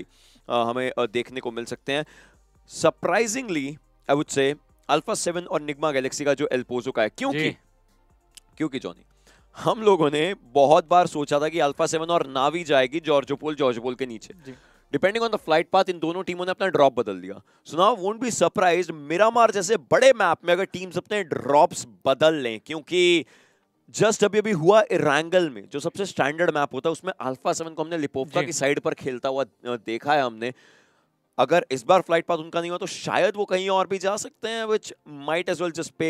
हमें देखने को मिल सकते हैं surprisingly I would say Alpha seven और निगमा गैलेक्सी का जो एल्पोजो का है क्योंकि क्योंकि जॉनी हम लोगों ने बहुत बार सोचा था कि अल्फा सेवन और नावी जाएगी जॉर्जोपोल जॉर्जोपोल के नीचे depending on the flight path इन दोनों टीमों ने अपना ड्रॉप बदल दिया so now be surprise Miramar जैसे बड़े मैप में अगर टीम्स अपने ड्रॉप्स बदल लें क्योंकि जस्ट अभी अभी हुआ इरांगल में जो सबसे स्टैंडर्ड मैप होता है उसमें अल्फा सेवन को हमने लिपोफ्ता की साइड पर खेलता हुआ देखा है हमने अगर इस बार फ्लाइट पाथ उनका नहीं हुआ तो शायद वो कहीं और भी जा सकते हैं which might as well just पे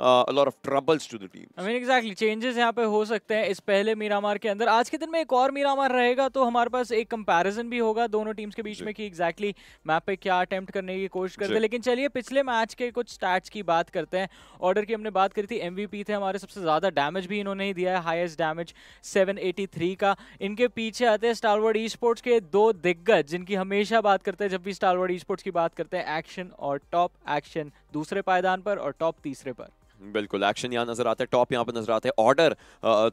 Uh, a lot of troubles to the team. I mean exactly changes यहाँ पे हो सकते हैं इस पहले मीरामार के अंदर आज के दिन में एक और मीरामार रहेगा तो हमारे पास एक कंपैरिजन भी होगा दोनों के बीच में कि exactly मैप पे क्या अटेम्प्ट करने की कोशिश करते हैं लेकिन चलिए पिछले मैच के कुछ स्टैट्स की बात करते हैं ऑर्डर की हमने बात करी थी एमवीपी थे हमारे सबसे ज़्यादा डैमेज भी इन्होंने ही दिया है 783 का इनके पीछे आते हैं स्टारवर्ड ई स्पोर्ट्स के दो दिग्गज जिनकी हमेशा बात करते हैं जब भी स्टारवर्ड ई स्पोर्ट्स की बात करते हैं एक्शन और टॉप एक्शन दूसरे पायदान पर और टॉप तीसरे पर बिल्कुल एक्शन यहाँ नजर आता है टॉप यहाँ पर नजर आते हैं ऑर्डर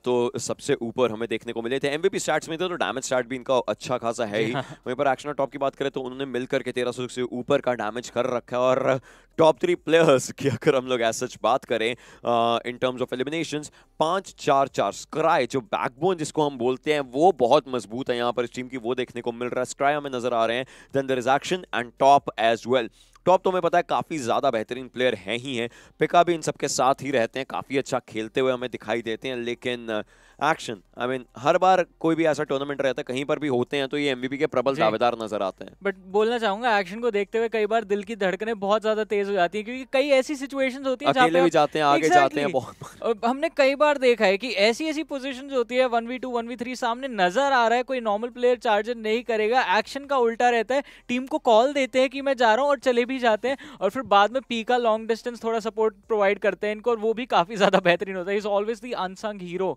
तो सबसे ऊपर हमें देखने को मिले थे एमवीपी स्टैट्स में तो डैमेज स्टैट भी इनका अच्छा खासा है ही हाँ। वहीं पर एक्शन और टॉप की बात करें तो उन्होंने मिल करके तेरह से ऊपर का डैमेज कर रखा है और टॉप थ्री प्लेयर्स की अगर हम लोग ऐसा बात करें इन टर्म्स ऑफ एलिमिनेशन पाँच चार चार स्क्राई जो बैकबोन जिसको हम बोलते हैं वो बहुत मजबूत है यहाँ पर इस टीम की वो देखने को मिल रहा है स्क्राई हमें नजर आ रहे हैं then there is action and top as well top तो हमें पता है काफ़ी ज़्यादा बेहतरीन प्लेयर हैं ही हैं पिका भी इन सबके साथ ही रहते हैं काफ़ी अच्छा खेलते हुए हमें दिखाई देते हैं लेकिन एक्शन आई मीन हर बार कोई भी ऐसा टूर्नामेंट रहता है कहीं पर भी होते हैं तो ये एमवीपी के प्रबल दावेदार नजर आते हैं बट बोलना चाहूंगा एक्शन को देखते हुए कई बार दिल की धड़कने बहुत ज्यादा तेज हो जाती है क्योंकि कई ऐसी सिचुएशन होती है अकेले भी जाते हैं आगे जाते हैं बहुत हमने कई बार देखा है कि ऐसी ऐसी पोजिशन होती है one v two one v three सामने नजर आ रहा है कोई नॉर्मल प्लेयर चार्जर नहीं करेगा एक्शन का उल्टा रहता है टीम को कॉल देते हैं कि मैं जा रहा हूँ और चले भी जाते हैं और फिर बाद में पी का लॉन्ग डिस्टेंस थोड़ा सपोर्ट प्रोवाइड करते हैं इनको और वो भी काफी ज्यादा बेहतरीन होता है is always the unsung hero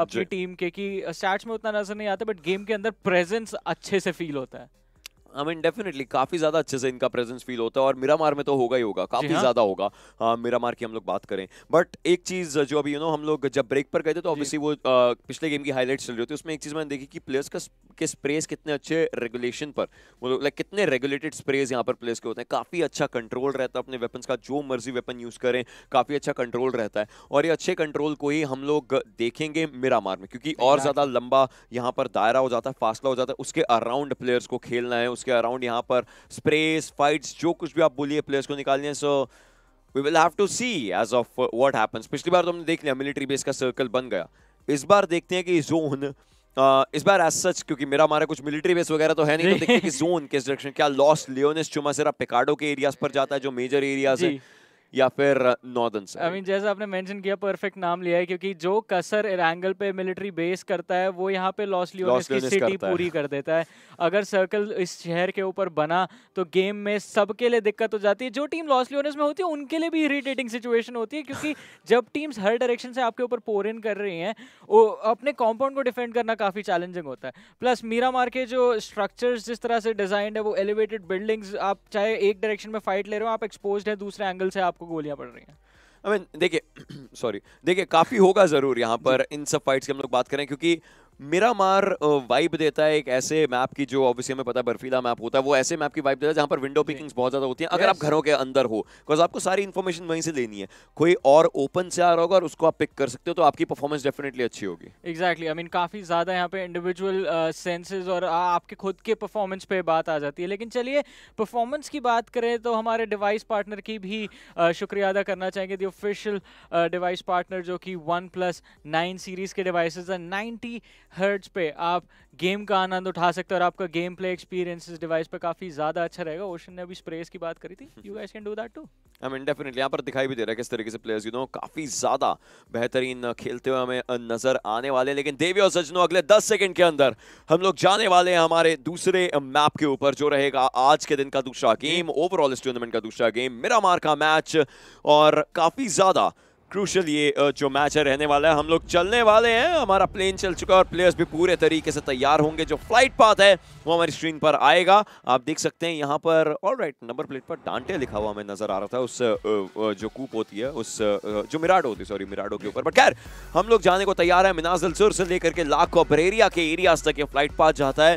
अपनी टीम के कि स्टैट्स में उतना नजर नहीं आता बट गेम के अंदर प्रेजेंस अच्छे से फील होता है आई मीन डेफिनेटली काफी ज्यादा अच्छे से इनका प्रेजेंस फील होता है और मार में तो होगा ही होगा काफी हाँ। ज्यादा होगा मीरा हाँ, मार की हम लोग बात करें बट एक चीज जो अभी यू नो हम लोग जब ब्रेक पर गए थे तो ऑब्वियसली वो पिछले गेम की हाईलाइट चल रही होती है उसमें एक चीज मैंने देखी कि प्लेयर्स का के स्प्रेस कितने अच्छे रेगुलेशन पर लाइक कितने रेगुलेटेड स्प्रेस यहाँ पर प्लेयर्स के होते हैं काफी अच्छा कंट्रोल रहता है अपने वेपन्स का जो मर्जी वेपन यूज करें काफी अच्छा कंट्रोल रहता है और ये अच्छे कंट्रोल को ही हम लोग देखेंगे मार में क्योंकि और ज्यादा लंबा यहाँ पर दायरा हो जाता है फासला हो जाता है उसके अराउंड प्लेयर्स को खेलना है उसके के अराउंड यहाँ पर स्प्रेस फाइट्स जो कुछ भी आप बोलिए प्लेयर्स को निकालने so we will have to see as of what happens पिछली बार तो हमने देख लिया मिलिट्री बेस का सर्कल बन गया इस बार देखते हैं कि जोन इस बार एज सच क्योंकि मेरा हमारा कुछ मिलिट्री बेस वगैरह तो है नहीं तो देखते हैं कि जोन किस डायरेक्शन क्या लॉस लियोनिस चुमा सिर्फ पिकाडो के एरियाज पर जाता है जो मेजर एरियाज है या फिर नॉर्दर्न साइड आई मीन जैसा आपने मेंशन किया परफेक्ट नाम लिया है क्योंकि जो कसर एंगल पे मिलिट्री बेस करता है वो यहाँ पे लॉस लियो की सिटी पूरी कर देता है अगर सर्कल इस शहर के ऊपर बना तो गेम में सबके लिए दिक्कत हो जाती है जो टीम लॉस लियोनेस में होती है उनके लिए भी इरिटेटिंग सिचुएशन होती है क्योंकि जब टीम्स हर डायरेक्शन से आपके ऊपर पोर इन कर रही है वो अपने कॉम्पाउंड को डिफेंड करना काफ़ी चैलेंजिंग होता है प्लस मीरा मार के जो स्ट्रक्चर जिस तरह से डिजाइंड है वो एलिवेटेड बिल्डिंग्स आप चाहे एक डायरेक्शन में फाइट ले रहे हो आप एक्सपोज है दूसरे एंगल से आपको गोलियां पड़ रही हैं अब देखिए सॉरी देखिए काफ़ी होगा ज़रूर यहाँ पर इन सब फाइट्स की हम लोग बात करें क्योंकि मेरा मार वाइब देता है एक ऐसे मैप की जो ऑब्वियसली हमें पता है बर्फीला मैप होता है वो ऐसे मैप की वाइब देता है जहां पर विंडो पिकिंग्स बहुत ज़्यादा होती हैं अगर आप घरों के अंदर हो बिकॉज आपको सारी इन्फॉर्मेशन वहीं से लेनी है कोई और ओपन से आ रहा होगा और उसको आप पिक कर सकते हो तो आपकी परफॉर्मेंस डेफिनेटली अच्छी होगी एग्जैक्टली आई मीन काफ़ी ज़्यादा यहाँ पे इंडिविजुअल सेंसेज और आपके खुद के परफॉर्मेंस पे बात आ जाती है लेकिन चलिए परफॉर्मेंस की बात करें तो हमारे डिवाइस पार्टनर की भी शुक्रिया अदा करना चाहेंगे दी ऑफिशियल डिवाइस पार्टनर जो कि वन प्लस नाइन सीरीज़ के डिवाइस है हर्ट्स पे आप गेम का आनंद उठा सकते हो और आपका गेम प्ले एक्सपीरियंस इस डिवाइस पर काफ़ी ज़्यादा अच्छा रहेगा ओशन ने अभी स्प्रेस की बात करी थी you guys can do that too I mean definitely यहां पर दिखाई भी दे रहा है किस तरीके से प्लेयर्स यू नो काफ़ी ज़्यादा बेहतरीन खेलते हुए हमें नज़र आने वाले लेकिन देवी और सजनो अगले 10 सेकंड के अंदर हम लोग जाने वाले हैं हमारे दूसरे मैप के ऊपर जो रहेगा आज के दिन का दूसरा गेम ओवरऑल इस टूर्नामेंट का दूसरा गेम मेरा मार का मैच और काफ़ी ज़्यादा क्रूशल ये जो मैच है रहने वाला है हम लोग चलने वाले हैं हमारा प्लेन चल चुका है और प्लेयर्स भी पूरे तरीके से तैयार होंगे जो फ्लाइट पाथ है वो हमारी स्क्रीन पर आएगा आप देख सकते हैं यहाँ पर ऑल राइट नंबर प्लेट पर डांटे लिखा हुआ हमें नजर आ रहा था उस जो कूप होती है उस जो मिराडो होती है सॉरी मिराडो के ऊपर बट खैर हम लोग जाने को तैयार है मिनाजल सुर से लेकर के लाख और बरेरिया के एरिया तक ये फ्लाइट पाथ जाता है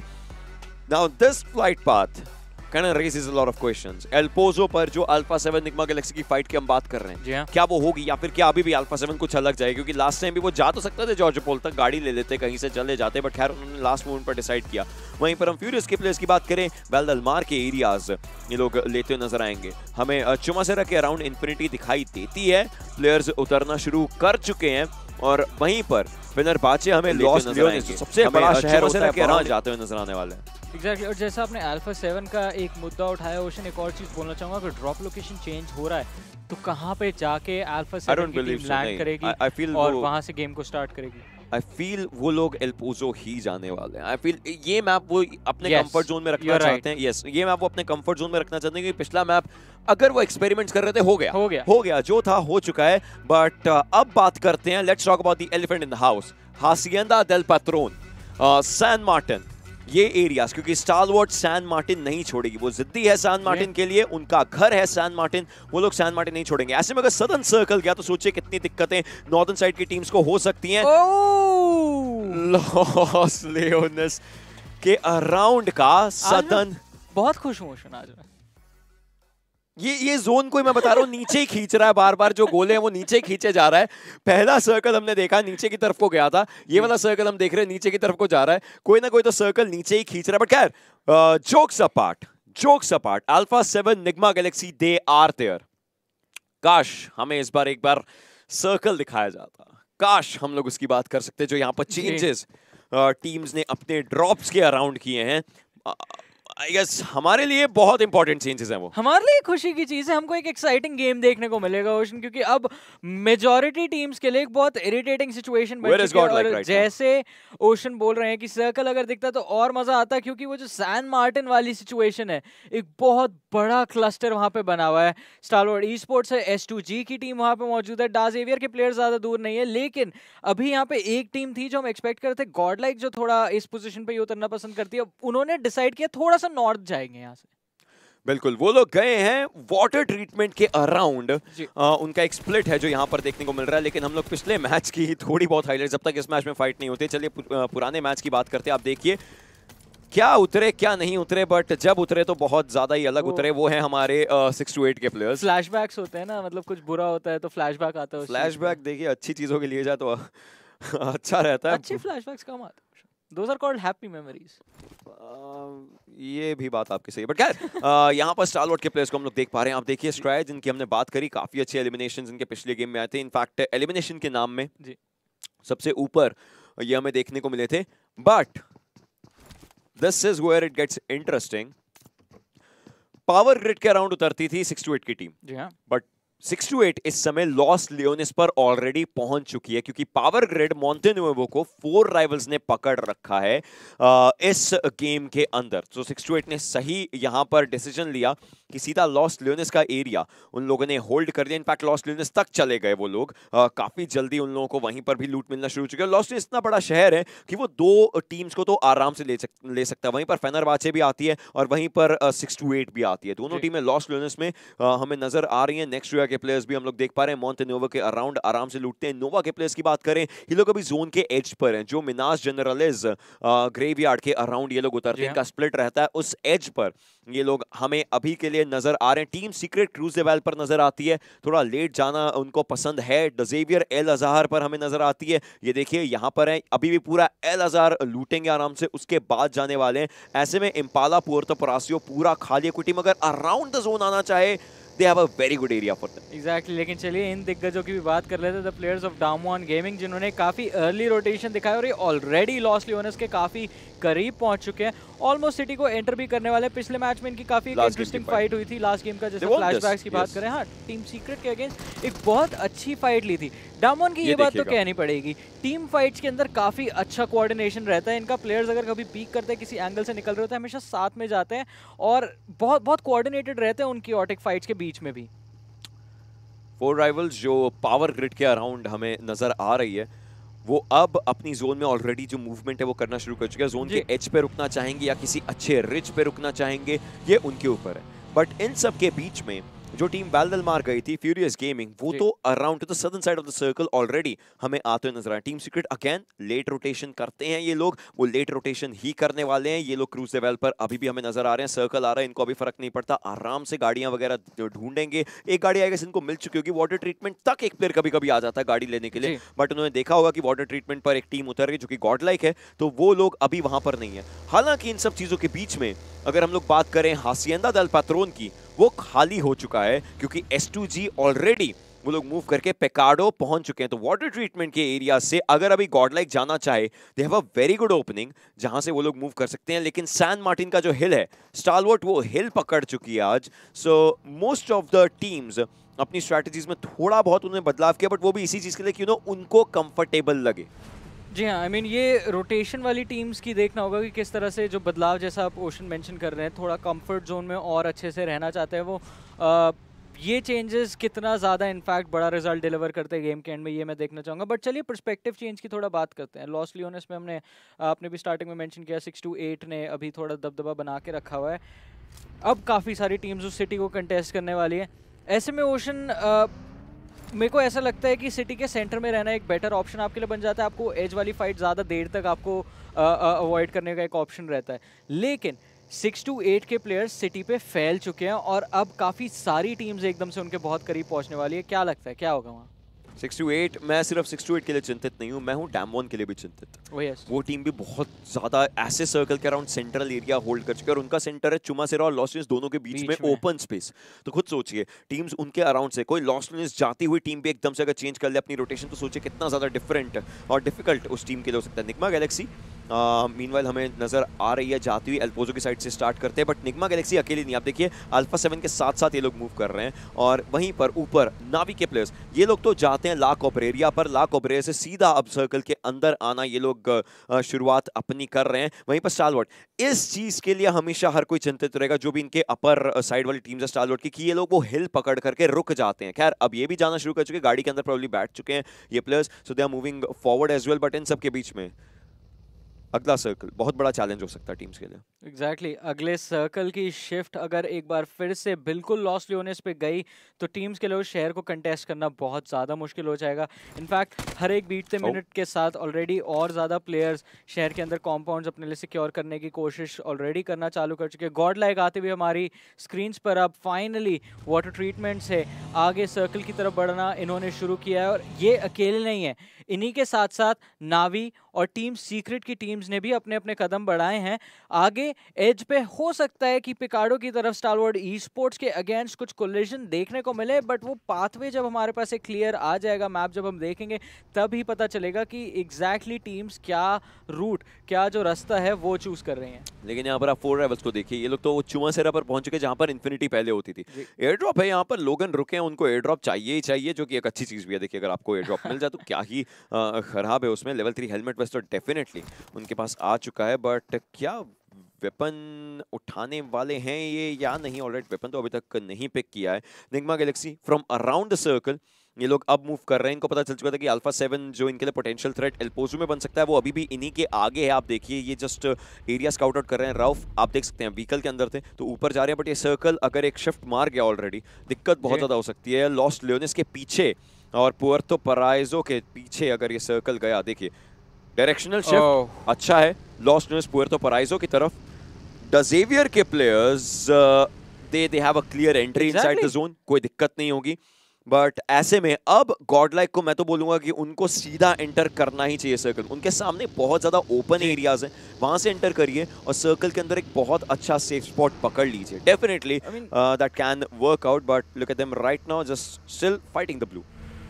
now this flight path can raise a lot of questions El Pozo पर जो अल्फा 7 निग्मा गैलेक्सी की फाइट की हम बात कर रहे हैं yeah. हाँ। क्या वो होगी या फिर क्या अभी भी अल्फा 7 कुछ अलग जाए क्योंकि लास्ट टाइम भी वो जा तो सकता थे जॉर्ज पोल तक गाड़ी ले लेते कहीं से चले जाते बट खैर उन्होंने लास्ट मोमेंट पर डिसाइड किया वहीं पर हम फ्यूरियस के प्लेयर्स की बात करें बेलदलमार के एरियाज ये लोग लेते हुए नजर आएंगे हमें चुमासेरा के अराउंड इन्फिनिटी दिखाई देती है प्लेयर्स उतरना शुरू कर चुके हैं और वहीं पर विनर बाचे हमें लॉस लियोनिस सबसे बड़ा शहर होता है वहाँ जाते हुए नजर आने वाले हैं एग्जैक्टली और जैसा आपने अल्फा सेवन का एक मुद्दा उठाया ओशन एक और चीज़ बोलना चाहूंगा अगर ड्रॉप लोकेशन चेंज हो रहा है तो कहाँ पे जाके अल्फा सेवन की टीम लैंड करेगी और वहाँ से गेम को स्टार्ट करेगी आई फील वो लोग एलपोजो ही जाने वाले हैं आई फील ये मैप वो अपने कंफर्ट yes, जोन में रखना चाहते right. हैं यस yes, ये मैप वो अपने कंफर्ट जोन में रखना चाहते हैं क्योंकि पिछला मैप अगर वो एक्सपेरिमेंट्स कर रहे थे हो गया हो गया हो गया जो था हो चुका है बट uh, अब बात करते हैं let's talk about the elephant in the house Hacienda del Patron San Martin ये एरियाज क्योंकि स्टार वॉर्ड सैन मार्टिन नहीं छोड़ेगी वो जिद्दी है सैन मार्टिन के लिए उनका घर है सैन मार्टिन वो लोग सैन मार्टिन नहीं छोड़ेंगे ऐसे में अगर सदन सर्कल गया तो सोचिए कितनी दिक्कतें नॉर्दर्न साइड की टीम्स को हो सकती हैं लॉस oh! लियोनस के अराउंड का सदन बहुत खुश हूं आज मैं ये ये जोन को मैं बता रहा हूँ नीचे ही खींच रहा है बार बार जो गोले हैं वो नीचे खींचे जा रहा है पहला सर्कल हमने देखा नीचे की तरफ को गया था ये वाला सर्कल हम देख रहे हैं नीचे की तरफ को जा रहा है कोई ना कोई तो सर्कल नीचे ही खींच रहा है बट खैर जोक सपाट जोक सपाट अल्फा सेवन निगमा गैलेक्सी दे आर तेयर काश हमें इस बार एक बार सर्कल दिखाया जाता काश हम लोग उसकी बात कर सकते जो यहाँ पर चेंजेस टीम्स ने अपने ड्रॉप्स के अराउंड किए हैं आई गेस हमारे लिए बहुत इंपॉर्टेंट चेंजेस हैं वो हमारे लिए खुशी की चीज़ है हमको एक एक्साइटिंग गेम देखने को मिलेगा ओशन क्योंकि अब मेजॉरिटी टीम्स के लिए एक बहुत इरिटेटिंग सिचुएशन बन चुकी है और right जैसे ओशन बोल रहे हैं कि सर्कल अगर दिखता तो और मज़ा आता क्योंकि वो जो सैन मार्टिन वाली सिचुएशन है एक बहुत बड़ा क्लस्टर वहां पे बना हुआ है स्टारवर्ड ई स्पोर्ट्स है एस की टीम वहां पे मौजूद है डाज एवियर के प्लेयर ज़्यादा दूर नहीं है लेकिन अभी यहाँ पे एक टीम थी जो हम एक्सपेक्ट करते गॉड लाइक जो थोड़ा इस पोजिशन पे उतरना पसंद करती है उन्होंने डिसाइड किया थोड़ा थोड़ा सा नॉर्थ जाएंगे यहाँ से बिल्कुल वो लोग गए हैं वाटर ट्रीटमेंट के अराउंड उनका एक स्प्लिट है जो यहाँ पर देखने को मिल रहा है लेकिन हम लोग पिछले मैच की ही थोड़ी बहुत हाईलाइट जब तक इस मैच में फाइट नहीं होती चलिए पुराने मैच की बात करते हैं आप देखिए क्या उतरे क्या नहीं उतरे बट जब उतरे तो बहुत ज्यादा ही अलग उतरे वो है हमारे सिक्स टू एट के प्लेयर्स फ्लैशबैक्स होते हैं ना मतलब कुछ बुरा होता है तो फ्लैशबैक आता है फ्लैशबैक देखिए अच्छी चीजों के लिए जाए तो अच्छा रहता है अच्छी फ्लैशबैक्स कम आते those are called happy memories uh, ये भी बात आपकी सही है बट खैर uh, यहाँ पर स्टारलॉट के प्लेयर्स को हम लोग देख पा रहे हैं आप देखिए स्ट्राइज जिनकी हमने बात करी काफ़ी अच्छे एलिमिनेशन इनके पिछले गेम में आए थे इनफैक्ट एलिमिनेशन के नाम में जी सबसे ऊपर ये हमें देखने को मिले थे but this is where it gets interesting power grid के अराउंड उतरती थी सिक्स टू एट की टीम जी हाँ बट सिक्स टू एट इस समय लॉस लियोनिस पर ऑलरेडी पहुंच चुकी है क्योंकि पावर ग्रिड मॉन्टेन्यूवो को फोर राइवल्स ने पकड़ रखा है uh, इस गेम के अंदर तो सिक्स टू एट ने सही यहां पर डिसीजन लिया कि सीधा लॉस लियोनिस का एरिया उन लोगों ने होल्ड कर दिया इनफैक्ट लॉस लियोनिस तक चले गए वो लोग आ, uh, काफी जल्दी उन लोगों को वहीं पर भी लूट मिलना शुरू हो चुका है लॉस लियोनिस इतना बड़ा शहर है कि वो दो टीम्स को तो आराम से ले सक, ले सकता है वहीं पर फैनरबाचे भी आती है और वहीं पर सिक्स टू एट भी आती है दोनों टीमें लॉस लियोनिस में uh, हमें नजर आ रही है नेक्स्ट के प्लेयर्स भी हम लोग देख पा रहे हैं मोन्टेनोवा के अराउंड आराम से लूटते हैं नोवा के प्लेयर्स की बात करें ये लोग अभी जोन के एज पर हैं जो मिनास जनरलिज ग्रेवयार्ड के अराउंड ये लोग उतरते हैं हाँ। इनका स्प्लिट रहता है उस एज पर ये लोग हमें अभी के लिए नजर आ रहे हैं टीम सीक्रेट क्रूज लेवल पर नजर आती है थोड़ा लेट जाना उनको पसंद है डजेवियर एल अजहर पर हमें नजर आती है ये देखिए यहाँ पर है अभी भी पूरा एल अजहर लूटेंगे आराम से उसके बाद जाने वाले हैं ऐसे में इम्पाला पोर्तो परासियो पूरा खाली कुटी मगर अराउंड द जोन आना चाहे they have a very good area for them exactly लेकिन चलिए इन दिग्गजों की भी बात कर लेते हैं the players of Damon Gaming जिन्होंने काफ़ी अर्ली रोटेशन दिखाया और ये ऑलरेडी लॉस लियोनस के काफ़ी करीब पहुंच चुके हैं ऑलमोस्ट सिटी को एंटर भी करने वाले पिछले मैच में इनकी काफी इंटरेस्टिंग फाइट हुई थी लास्ट गेम का जैसे फ्लैशबैक्स की बात करें हां टीम सीक्रेट के अगेंस्ट एक बहुत अच्छी फाइट ली थी डामोन की ये, ये बात तो कहनी पड़ेगी टीम फाइट्स के अंदर काफ़ी अच्छा कोऑर्डिनेशन रहता है इनका प्लेयर्स अगर कभी पीक करते हैं किसी एंगल से निकल रहे होते हैं हमेशा साथ में जाते हैं और बहुत बहुत कोऑर्डिनेटेड रहते हैं उनकी ऑटिक फाइट्स के बीच में भी फोर राइवल्स जो पावर ग्रिड के अराउंड हमें नज़र आ रही है वो अब अपनी जोन में ऑलरेडी जो मूवमेंट है वो करना शुरू कर चुके हैं जोन के एच पे रुकना चाहेंगे या किसी अच्छे रिच पे रुकना चाहेंगे ये उनके ऊपर है बट इन सब के बीच में जो टीम वैलदल मार गई थी फ्यूरियस गेमिंग वो तो around to the southern side of the circle already हमें आते हुए नजर आए Team Secret again late rotation करते हैं ये लोग वो लेट रोटेशन ही करने वाले हैं ये लोग क्रूज लेवल पर अभी भी हमें नजर आ रहे हैं सर्कल आ रहा है इनको अभी फर्क नहीं पड़ता आराम से गाड़ियां वगैरह ढूंढेंगे एक गाड़ी आएगा इनको मिल चुकी होगी वाटर ट्रीटमेंट तक एक प्लेयर कभी कभी आ जाता है गाड़ी लेने के लिए बट उन्होंने देखा होगा कि वाटर ट्रीटमेंट पर एक टीम उतर गई जो कि गॉड लाइक है तो वो लोग अभी वहां पर नहीं है हालांकि इन सब चीजों के बीच में अगर हम लोग बात करें हासियंदा दल पैत्रोन की वो खाली हो चुका है क्योंकि एस ऑलरेडी वो लोग मूव करके पेकाडो पहुंच चुके हैं तो वाटर ट्रीटमेंट के एरिया से अगर अभी गॉड लाइक जाना चाहे they have a very good opening जहां से वो लोग मूव कर सकते हैं लेकिन सैन मार्टिन का जो हिल है स्टालवर्ट वो हिल पकड़ चुकी है आज so most of the teams अपनी स्ट्रैटेजीज में थोड़ा बहुत उन्होंने बदलाव किया बट वो भी इसी चीज़ के लिए क्यों ना उनको कंफर्टेबल लगे जी हाँ आई I मीन mean, ये रोटेशन वाली टीम्स की देखना होगा कि किस तरह से जो बदलाव जैसा आप ओशन मेंशन कर रहे हैं थोड़ा कंफर्ट जोन में और अच्छे से रहना चाहते हैं वो आ, ये चेंजेस कितना ज़्यादा इनफैक्ट बड़ा रिजल्ट डिलीवर करते हैं गेम के एंड में ये मैं देखना चाहूँगा बट चलिए परस्पेक्टिव चेंज की थोड़ा बात करते हैं लॉस लियोनस में हमने आपने भी स्टार्टिंग में मैंशन किया सिक्स टू एट ने अभी थोड़ा दबदबा बना के रखा हुआ है अब काफ़ी सारी टीम्स उस सिटी को कंटेस्ट करने वाली है ऐसे में ओशन मेरे को ऐसा लगता है कि सिटी के सेंटर में रहना एक बेटर ऑप्शन आपके लिए बन जाता है आपको एज वाली फाइट ज़्यादा देर तक आपको अवॉइड करने का एक ऑप्शन रहता है लेकिन सिक्स टू एट के प्लेयर्स सिटी पे फैल चुके हैं और अब काफ़ी सारी टीम्स एकदम से उनके बहुत करीब पहुंचने वाली है क्या लगता है क्या होगा वहाँ सिक्स टू एट मैं सिर्फ सिक्स टू एट के लिए चिंतित नहीं हूँ मैं हूँ डैम वन के लिए भी चिंतित oh yes. वो टीम भी बहुत ज़्यादा ऐसे सर्कल के अराउंड सेंट्रल एरिया होल्ड कर चुके और उनका सेंटर है चुमा सिरा और लॉस्टनेस दोनों के बीच, बीच में, ओपन स्पेस तो खुद सोचिए टीम्स उनके अराउंड से कोई लॉस्टनेस जाती हुई टीम भी एकदम से अगर चेंज कर ले अपनी रोटेशन तो सोचिए कितना ज़्यादा डिफरेंट और डिफिकल्ट उस टीम के लिए हो सकता है निकमा गैलेक्सी मीन मीनवाइल हमें नज़र आ रही है जाती हुई एल्पोजो की साइड से स्टार्ट करते हैं बट निगमा गैलेक्सी अकेली नहीं आप देखिए अल्फा सेवन के साथ साथ ये लोग मूव कर रहे हैं और वहीं पर ऊपर नावी के प्लेयर्स ये लोग तो जाते हैं ला कॉपर एरिया पर ला कॉपर एरिया से सीधा अब सर्कल के अंदर आना ये लोग शुरुआत अपनी कर रहे हैं वहीं पर स्टालवर्ट इस चीज़ के लिए हमेशा हर कोई चिंतित रहेगा जो भी इनके अपर साइड वाली टीम्स है स्टालवर्ट की कि ये लोग वो हिल पकड़ करके रुक जाते हैं खैर अब ये भी जाना शुरू कर चुके गाड़ी के अंदर प्रॉब्लम बैठ चुके हैं ये players so they are moving forward as well but इन सबके बीच में अगला सर्कल बहुत बड़ा चैलेंज हो सकता है टीम्स के लिए एग्जैक्टली exactly. अगले सर्कल की शिफ्ट अगर एक बार फिर से बिल्कुल लॉस लियोनेस पे गई तो टीम्स के लिए शहर को कंटेस्ट करना बहुत ज़्यादा मुश्किल हो जाएगा इनफैक्ट हर एक बीटते मिनट oh. के साथ ऑलरेडी और ज़्यादा प्लेयर्स शहर के अंदर कॉम्पाउंड अपने लिए सिक्योर करने की कोशिश ऑलरेडी करना चालू कर चुके हैं गॉड लाइक आते हुए हमारी स्क्रीन पर अब फाइनली वाटर ट्रीटमेंट से आगे सर्कल की तरफ बढ़ना इन्होंने शुरू किया है और ये अकेले नहीं है इन्हीं के साथ साथ नावी और टीम सीक्रेट की टीम्स ने भी अपने अपने कदम बढ़ाए हैं आगे एज पे हो सकता है कि पिकाडो की तरफ स्टारवर्ड ई स्पोर्ट्स के अगेंस्ट कुछ कोलिजन देखने को मिले बट वो पाथवे जब हमारे पास एक क्लियर आ जाएगा मैप जब हम देखेंगे तब ही पता चलेगा कि एग्जैक्टली exactly टीम्स क्या रूट क्या जो रास्ता है वो चूज़ कर रहे हैं लेकिन यहाँ पर आप फोर ड्राइवल्स को देखिए ये लोग तो चुमा सेरा पर पहुंच चुके जहाँ पर इन्फिनिटी पहले होती थी एयर ड्रॉप है यहाँ पर लोगन रुके हैं उनको एयर ड्रॉप चाहिए ही चाहिए जो कि एक अच्छी चीज़ भी है देखिए अगर आपको एयर ड्रॉप मिल जाए तो क्या ही ख़राब है उसमें लेवल थ्री हेलमेट वेस्ट तो डेफिनेटली उनके पास आ चुका है बट क्या वेपन उठाने वाले हैं ये या नहीं ऑलरेडी वेपन तो अभी तक नहीं पिक किया है Nigma Galaxy from around the circle ये लोग अब मूव कर रहे हैं इनको पता चल चुका था कि अल्फा सेवन जो इनके लिए पोटेंशियल थ्रेट एल्पोजू में बन सकता है वो अभी भी इन्हीं के आगे है आप देखिए ये जस्ट एरिया स्काउट आउट कर रहे हैं राउफ आप देख सकते हैं व्हीकल के अंदर थे तो ऊपर जा रहे हैं बट ये सर्कल अगर एक शिफ्ट मार गया ऑलरेडी दिक्कत बहुत ज़्यादा हो सकती है लॉस्ट लियोनिस के पीछे और पुअर्तो पराइजो के पीछे अगर ये सर्कल गया देखिए डायरेक्शनल शिफ्ट oh. अच्छा है लॉस्ट न्यूज पुअर्तो पराइजो की तरफ डजेवियर के players they they have a clear entry inside the zone कोई दिक्कत नहीं होगी बट ऐसे में अब गॉड लाइक को मैं तो बोलूंगा कि उनको सीधा एंटर करना ही चाहिए सर्कल उनके सामने बहुत ज़्यादा ओपन एरियाज हैं वहां से एंटर करिए और सर्कल के अंदर एक बहुत अच्छा सेफ स्पॉट पकड़ लीजिए definitely that can work out but look at them right now just still fighting the blue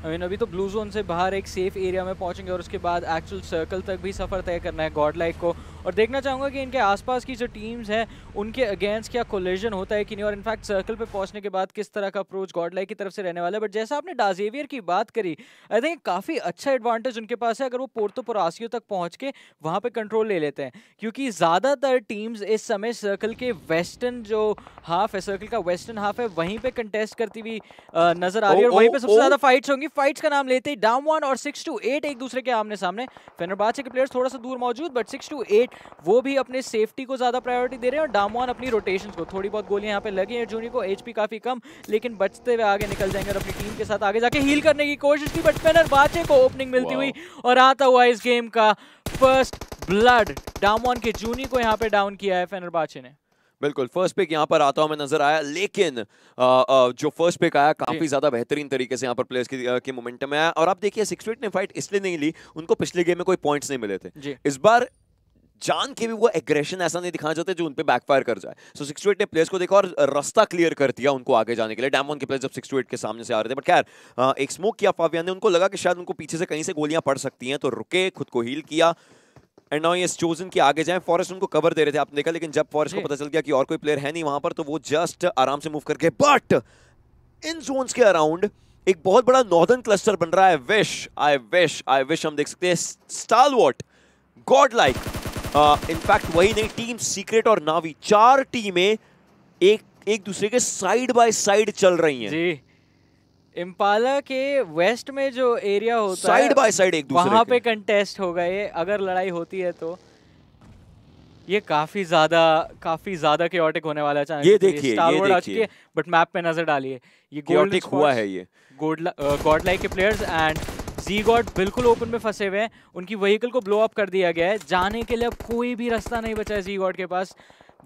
I mean अभी तो ब्लू जोन से बाहर एक सेफ एरिया में पहुंचेंगे और उसके बाद एक्चुअल सर्कल तक भी सफ़र तय करना है गॉड लाइक को और देखना चाहूँगा कि इनके आसपास की जो टीम्स हैं उनके अगेंस्ट क्या कोलिजन होता है कि नहीं और इनफैक्ट सर्कल पे पहुंचने के बाद किस तरह का अप्रोच गॉड लाइक की तरफ से रहने वाला है बट जैसा आपने डाजेवियर की बात करी आई थिंक काफ़ी अच्छा एडवांटेज उनके पास है अगर वो पोर्तो पोरासियो तक पहुँच के वहाँ पर कंट्रोल ले लेते हैं क्योंकि ज़्यादातर टीम्स इस समय सर्कल के वेस्टर्न जो हाफ है सर्कल का वेस्टर्न हाफ है वहीं पर कंटेस्ट करती हुई नज़र आ रही है और वहीं पर सबसे ज़्यादा फाइट्स होंगी फाइट्स का नाम लेते ही डाउन वन और सिक्स टू एट एक दूसरे के आमने सामने फेनरबाचे के प्लेयर्स थोड़ा सा दूर मौजूद बट सिक्स टू एट वो भी अपने सेफ्टी को ज़्यादा प्रायोरिटी दे रहे हैं और डाउन वन अपनी रोटेशन को थोड़ी बहुत गोलियाँ यहाँ पे लगी हैं जूनी को एच काफ़ी कम लेकिन बचते हुए आगे निकल जाएंगे और अपनी टीम के साथ आगे जाके हील करने की कोशिश की बट फेनरबाचे को ओपनिंग मिलती हुई और आता हुआ इस गेम का फर्स्ट ब्लड डामोन के जूनी को यहाँ पे डाउन किया है फेनरबाचे ने बिल्कुल फर्स्ट पिक यहाँ पर आता हुआ मैं नजर आया लेकिन आ, आ, जो फर्स्ट पिक आया काफी ज्यादा बेहतरीन तरीके से यहाँ पर प्लेयर्स की, की मोमेंटम में आया और आप देखिए सिक्स ने फाइट इसलिए नहीं ली उनको पिछले गेम में कोई पॉइंट नहीं मिले थे इस बार जान के भी वो एग्रेशन ऐसा नहीं दिखाना चाहते जो उन पर बैकफायर कर जाए सो सिक्स टू एट ने प्लेयर्स को देखा और रास्ता क्लियर कर दिया उनको आगे जाने के लिए डैमोन के प्लेयर्स जब सिक्स टू एट के सामने से आ रहे थे बट खैर एक स्मोक किया फाविया ने उनको लगा कि शायद उनको पीछे से कहीं से गोलियां पड़ सकती हैं तो रुके खुद को हील किया एंड नाउ ये चोजन के आगे जाएं फॉरेस्ट उनको कवर दे रहे थे आपने देखा लेकिन जब फॉरेस्ट को पता चल गया कि और कोई प्लेयर है नहीं वहां पर तो वो जस्ट आराम से मूव करके बट इन जोन के अराउंड एक बहुत बड़ा नॉर्दर्न क्लस्टर बन रहा है wish I wish I wish हम देख सकते हैं Stalwart Godlike in fact वही नहीं टीम सीक्रेट और नावी चार टीमें एक एक दूसरे के साइड बाय साइड चल रही हैं जी इम्पाला के वेस्ट में जो एरिया होता side है साइड बाय साइड एक दूसरे वहां पे कंटेस्ट होगा ये अगर लड़ाई होती है तो ये काफी ज्यादा काफी ज्यादा क्योटिक होने वाला है ये देखिए ये देखिए बट मैप पे नजर डालिए ये क्योटिक हुआ है ये गॉड लाइक के प्लेयर्स एंड जी गॉड बिल्कुल ओपन में फंसे हुए हैं उनकी व्हीकल को ब्लो अप कर दिया गया है जाने के लिए अब कोई भी रास्ता नहीं बचा है जी गॉड के पास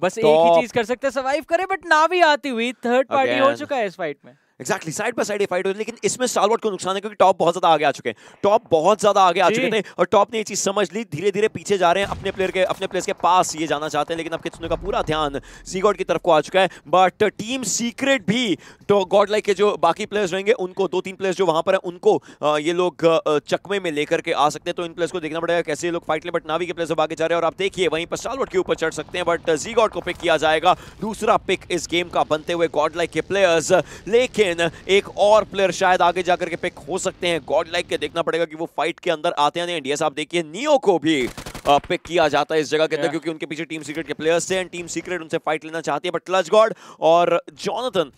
बस एक ही चीज कर सकते हैं सर्वाइव करें बट ना भी आती हुई थर्ड पार्टी हो चुका है इस फाइट में exactly side by side fight हो रही लेकिन इसमें सालवर्ट को नुकसान है क्योंकि टॉप बहुत ज्यादा आगे आ चुके हैं टॉप बहुत ज्यादा आगे आ चुके थे और टॉप ने ये चीज समझ ली धीरे धीरे पीछे जा रहे हैं अपने प्लेयर के अपने प्लेयर के पास ये जाना चाहते हैं लेकिन अब कितने का पूरा ध्यान गॉड की तरफ को आ चुका है बट टीम सीक्रेट भी तो गॉड लाइक के जो बाकी प्लेयर्स रहेंगे उनको दो तीन प्लेयर्स जो वहां पर है उनको ये लोग चकमे में लेकर के आ सकते हैं तो इन प्लेयर्स को देखना पड़ेगा कैसे ये लोग फाइट ले बट नावी के प्लेयर अब आगे जा रहे हैं और आप देखिए वहीं पर सालवर्ट के ऊपर चढ़ सकते हैं बट जी गॉड को पिक किया जाएगा दूसरा पिक इस गेम का बनते हुए गॉड लाइक के प्लेयर्स लेकिन लेकिन एक और प्लेयर शायद आगे जाकर के पिक हो सकते हैं गॉड लाइक के देखना पड़ेगा कि वो फाइट के अंदर आते हैं इंडिया साहब देखिए नियो को भी पिक किया जाता है इस जगह के अंदर yeah. क्योंकि उनके पीछे टीम सीक्रेट के प्लेयर्स थे एंड टीम सीक्रेट उनसे फाइट लेना चाहती है बट क्लच गॉड और जॉनथन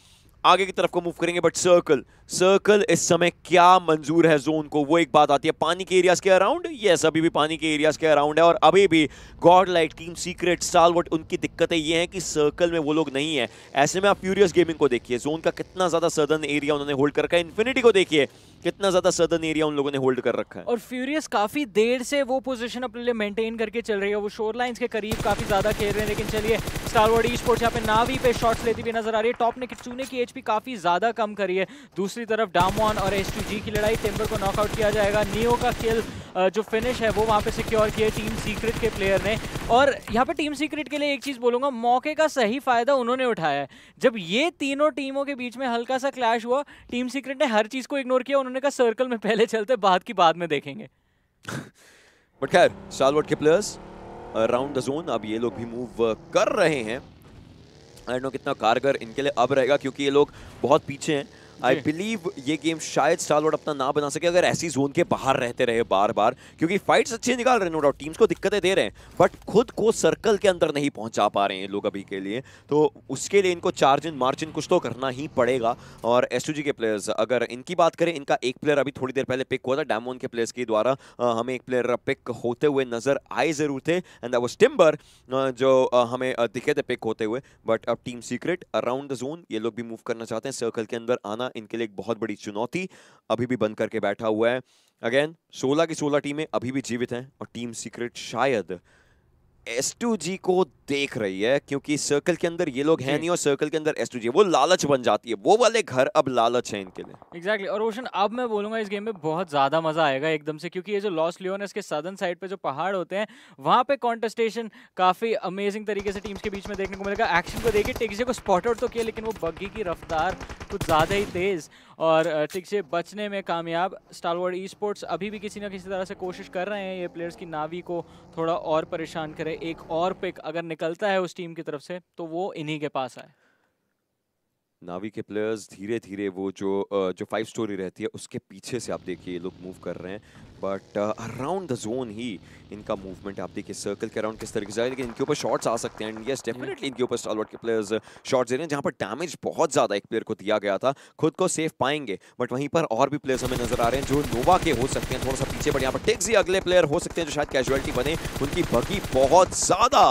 आगे की तरफ को मूव करेंगे बट सर्कल सर्कल इस समय क्या मंजूर है जोन को वो एक बात आती है पानी के एरियाज के अराउंड यस अभी भी पानी के एरियाज के अराउंड है और अभी भी Godlike Team Secret what उनकी दिक्कतें ये हैं कि सर्कल में वो लोग नहीं है ऐसे में आप फ्यूरियस गेमिंग को देखिए जोन का कितना ज़्यादा सदर्न एरिया उन्होंने होल्ड कर रखा है इन्फिनिटी को देखिए कितना ज्यादा सदन एरिया उन लोगों ने होल्ड कर रखा है और फ्यूरियस काफी देर से वो पोजीशन अपने लिए मेंटेन करके चल रही है वो शोर लाइन के करीब काफी ज्यादा खेल रहे हैं लेकिन चलिए स्टार वर्ड ई स्पोर्ट्स यहाँ पे नावी पे शॉट्स लेती हुई नजर आ रही है टॉप ने चूने की एचपी काफी ज्यादा कम करी है दूसरी तरफ डामोन और एस की लड़ाई टेम्पर को नॉकआउट किया जाएगा नियो का खेल जो फिनिश है वो वहाँ पे सिक्योर किया टीम सीक्रेट के प्लेयर ने और यहाँ पे टीम सीक्रेट के लिए एक चीज़ बोलूंगा मौके का सही फ़ायदा उन्होंने उठाया है जब ये तीनों टीमों के बीच में हल्का सा क्लैश हुआ टीम सीक्रेट ने हर चीज़ को इग्नोर किया उन्होंने हमने कहा सर्कल में पहले चलते बाद की बाद में देखेंगे बट खैर सालवर्ड के प्लेयर्स अराउंड द जोन अब ये लोग भी मूव uh, कर रहे हैं आई नो कितना कारगर इनके लिए अब रहेगा क्योंकि ये लोग बहुत पीछे हैं आई बिलीव ये गेम शायद स्टारवर्ड अपना ना बना सके अगर ऐसी जोन के बाहर रहते रहे बार बार क्योंकि फाइट्स अच्छे निकाल रहे नो डाउट टीम्स को दिक्कतें दे रहे हैं बट खुद को सर्कल के अंदर नहीं पहुंचा पा रहे हैं लोग अभी के लिए तो उसके लिए इनको चार्ज इन मार्जिन कुछ तो करना ही पड़ेगा और एस के प्लेयर्स अगर इनकी बात करें इनका एक प्लेयर अभी थोड़ी देर पहले पिक हुआ था डैमोन के प्लेयर्स के द्वारा हमें एक प्लेयर पिक होते हुए नजर आए जरूर थे एंड वो स्टिम्बर जो हमें दिखे थे पिक होते हुए बट अब Team Secret around the zone ये लोग भी मूव करना चाहते हैं सर्कल के अंदर आना करना इनके लिए एक बहुत बड़ी चुनौती अभी भी बंद करके बैठा हुआ है अगेन सोलह की सोलह टीमें अभी भी जीवित हैं और टीम सीक्रेट शायद एस टू जी को देख रही है क्योंकि सर्कल के अंदर ये लोग हैं नहीं और सर्कल के अंदर जी वो लालच बन जाती है वो वाले घर अब लालच है इनके लिए एग्जैक्टली exactly. और रोशन अब मैं बोलूंगा इस गेम में बहुत ज़्यादा मज़ा आएगा एकदम से क्योंकि ये जो लॉस लियोनस के सदन साइड पे जो पहाड़ होते हैं वहां पे कॉन्टेस्टेशन काफ़ी अमेजिंग तरीके से टीम्स के बीच में देखने को मिलेगा एक्शन को देखिए टिक्से को स्पॉट आउट तो किया लेकिन वो बग्घी की रफ्तार कुछ ज़्यादा ही तेज़ और ठीक से बचने में कामयाब स्टारवर्ड ई स्पोर्ट्स अभी भी किसी ना किसी तरह से कोशिश कर रहे हैं ये प्लेयर्स की नावी को थोड़ा और परेशान करें एक और पिक अगर निकलता है उस टीम की तरफ से तो वो इन्हीं के पास आए नावी के प्लेयर्स धीरे धीरे वो जो जो फाइव स्टोरी रहती है उसके पीछे से आप देखिए ये लोग मूव कर रहे हैं बट अराउंड द जोन ही इनका मूवमेंट आप देखिए सर्कल के अराउंड किस तरीके से लेकिन इनके ऊपर शॉट्स आ सकते हैं यस डेफिनेटली इनके ऊपर स्टॉलवर्ट के प्लेयर्स शॉट्स दे रहे हैं जहाँ पर डैमेज बहुत ज़्यादा एक प्लेयर को दिया गया था खुद को सेफ पाएंगे बट वहीं पर और भी प्लेयर्स हमें नजर आ रहे हैं जो नोवा के हो सकते हैं थोड़ा सा पीछे बढ़े यहाँ पर टेक्सी अगले प्लेयर हो सकते हैं जो शायद कैजुअलिटी बने उनकी बगी बहुत ज़्यादा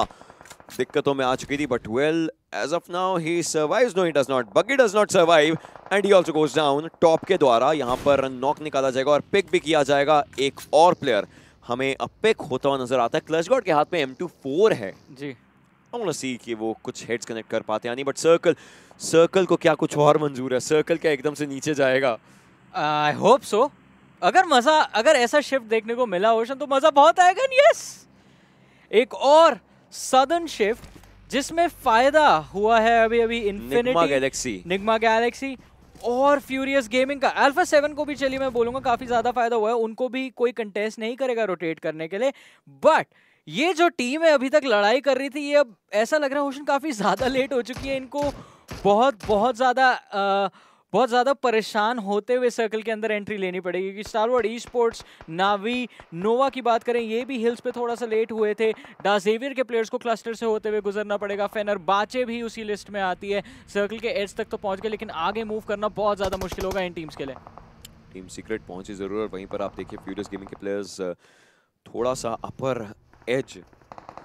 दिक्कतों में आ चुकी थी but well as of now he survive no he does not buggy does not survive and he also goes down top के द्वारा यहाँ पर नॉक निकाला जाएगा और पिक भी किया जाएगा एक और प्लेयर हमें अब पिक होता हुआ नजर आता है क्लच गॉड के हाथ में एम टू फोर है जी सी कि वो कुछ हेड्स कनेक्ट कर पाते हैं नहीं बट सर्कल सर्कल को क्या कुछ और मंजूर है सर्कल क्या एकदम से नीचे जाएगा आई होप सो अगर मज़ा अगर ऐसा शिफ्ट देखने को मिला ओशन तो मज़ा बहुत आएगा यस एक और सदन शिफ्ट जिसमें फायदा हुआ है अभी अभी इन्फिनिटी गैलेक्सी निगमा गैलेक्सी और फ्यूरियस गेमिंग का अल्फा सेवन को भी चलिए मैं बोलूंगा काफी ज्यादा फायदा हुआ है उनको भी कोई कंटेस्ट नहीं करेगा रोटेट करने के लिए बट ये जो टीम है अभी तक लड़ाई कर रही थी ये अब ऐसा लग रहा है ओशन काफी ज्यादा लेट हो चुकी है इनको बहुत बहुत ज्यादा बहुत ज़्यादा परेशान होते हुए सर्कल के अंदर एंट्री लेनी पड़ेगी क्योंकि स्टारवर्ड ई स्पोर्ट्स नावी नोवा की बात करें ये भी हिल्स पे थोड़ा सा लेट हुए थे डाजेवियर के प्लेयर्स को क्लस्टर से होते हुए गुजरना पड़ेगा फेनर बाचे भी उसी लिस्ट में आती है सर्कल के एज तक तो पहुँच गए लेकिन आगे मूव करना बहुत ज़्यादा मुश्किल होगा इन टीम्स के लिए टीम सीक्रेट पहुंची ज़रूर और वहीं पर आप देखिए फ्यूरियस गेमिंग के प्लेयर्स थोड़ा सा अपर एज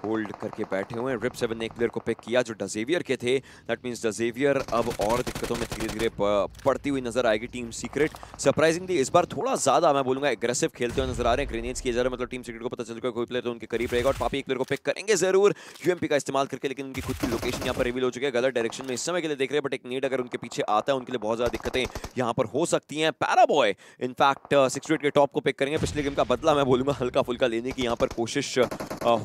होल्ड करके बैठे हुए हैं रिप सेवन ने एक प्लेयर को पिक किया जो डजेवियर के थे दैट मीन्स डजेवियर अब और दिक्कतों में धीरे धीरे पड़ती हुई नजर आएगी टीम सीक्रेट सरप्राइजिंगली इस बार थोड़ा ज़्यादा मैं बोलूंगा एग्रेसिव खेलते हुए नजर आ रहे हैं ग्रेनेड्स की ज़रा मतलब टीम सीक्रेट को पता चल गया कोई प्लेयर तो उनके करीब रहेगा और पापी एक प्लेयर को पिक करेंगे जरूर यू का इस्तेमाल करके लेकिन उनकी खुद की लोकेशन यहाँ पर रिवील हो चुकी है गलत डायरेक्शन में इस समय के लिए देख रहे हैं बट एक नीड अगर उनके पीछे आता है उनके लिए बहुत ज़्यादा दिक्कतें यहाँ पर हो सकती हैं पैराबॉय इनफैक्ट सिक्स के टॉप को पिक करेंगे पिछले गेम का बदला मैं बोलूंगा हल्का फुल्का लेने की यहाँ पर कोशिश uh,